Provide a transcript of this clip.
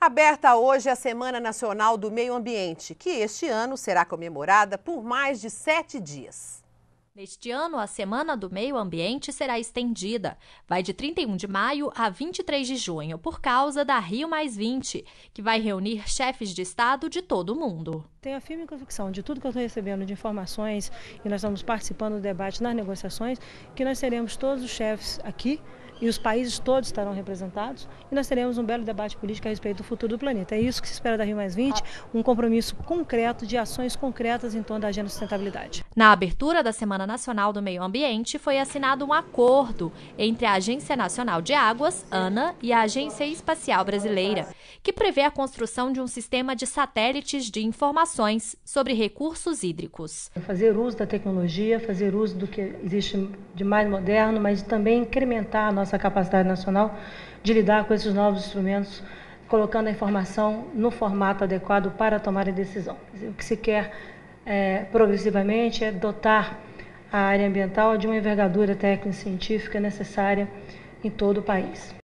Aberta hoje a Semana Nacional do Meio Ambiente, que este ano será comemorada por mais de sete dias. Neste ano, a Semana do Meio Ambiente será estendida. Vai de 31 de maio a 23 de junho, por causa da Rio que vai reunir chefes de Estado de todo o mundo. Tenho a firme convicção de tudo que eu estou recebendo de informações e nós estamos participando do debate nas negociações, que nós seremos todos os chefes aqui e os países todos estarão representados e nós teremos um belo debate político a respeito do futuro do planeta. É isso que se espera da Rio Mais 20, um compromisso concreto de ações concretas em torno da agenda de sustentabilidade. Na abertura da Semana Nacional do Meio Ambiente foi assinado um acordo entre a Agência Nacional de Águas, ANA, e a Agência Espacial Brasileira, que prevê a construção de um sistema de satélites de informações sobre recursos hídricos. É fazer uso da tecnologia, fazer uso do que existe de mais moderno, mas também incrementar a nossa nossa capacidade nacional de lidar com esses novos instrumentos, colocando a informação no formato adequado para tomar a decisão. O que se quer é, progressivamente é dotar a área ambiental de uma envergadura técnica e científica necessária em todo o país.